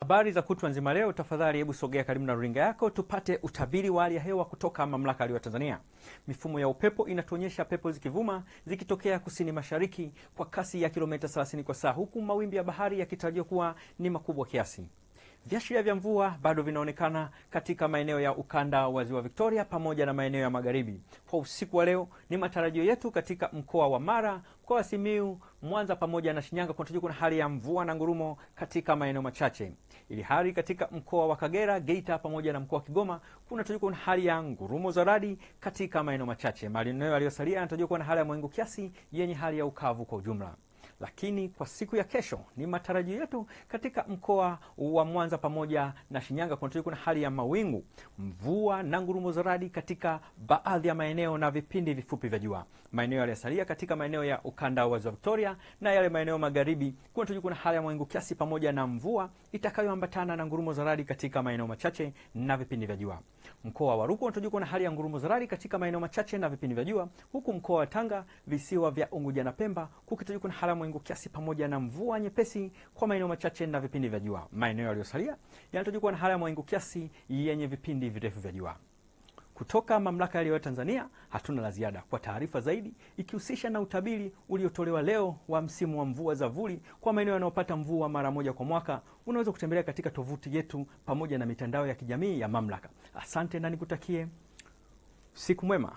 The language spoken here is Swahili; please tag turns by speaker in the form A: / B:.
A: Habari za kutwa nzima leo, tafadhali hebu sogea karibu na runinga yako tupate utabiri wa hali ya hewa kutoka Mamlaka ya ya Tanzania. Mifumo ya upepo inatuonyesha pepo zikivuma zikitokea kusini mashariki kwa kasi ya kilomita 30 kwa saa, huku mawimbi ya bahari yakitarajiwa kuwa ni makubwa kiasi. Viashiria vya mvua bado vinaonekana katika maeneo ya ukanda wa Ziwa Victoria pamoja na maeneo ya magharibi. Kwa usiku wa leo, ni matarajio yetu katika mkoa wa Mara, mkoa wa Simiu, Mwanza pamoja na Shinyanga kunatarajiwa kuna hali ya mvua na ngurumo katika maeneo machache, ili hali katika mkoa wa Kagera, Geita pamoja na mkoa wa Kigoma kunatarajiwa kuna hali ya ngurumo za radi katika maeneo machache. Maeneo yaliyosalia yanatarajiwa kuwa na hali ya mawingu kiasi yenye hali ya ukavu kwa ujumla. Lakini kwa siku ya kesho ni matarajio yetu katika mkoa wa Mwanza pamoja na Shinyanga kuna kuwa na hali ya mawingu, mvua na ngurumo za radi katika baadhi ya maeneo na vipindi vifupi vya jua. Maeneo yaliyosalia katika maeneo ya ukanda wa Ziwa Victoria na yale maeneo magharibi kuna kuwa kuna hali ya mawingu kiasi pamoja na mvua itakayoambatana na ngurumo za radi katika maeneo machache na vipindi vya jua. Mkoa wa Rukwa unatarajiwa na hali ya ngurumo za katika maeneo machache na vipindi vya jua, huku mkoa wa Tanga, visiwa vya Unguja na Pemba kukitarajiwa na hali ya mawingu kiasi pamoja na mvua nyepesi kwa maeneo machache na vipindi vya jua. Maeneo yaliyosalia yanatarajiwa na hali ya mawingu kiasi yenye vipindi virefu vya jua. Kutoka mamlaka ya Tanzania hatuna la ziada kwa taarifa zaidi ikihusisha na utabiri uliotolewa leo wa msimu wa mvua za vuli kwa maeneo yanayopata mvua mara moja kwa mwaka. Unaweza kutembelea katika tovuti yetu pamoja na mitandao ya kijamii ya mamlaka. Asante na nikutakie siku mwema.